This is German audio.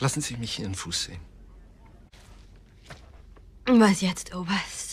Lassen Sie mich Ihren Fuß sehen. Was jetzt, Oberst?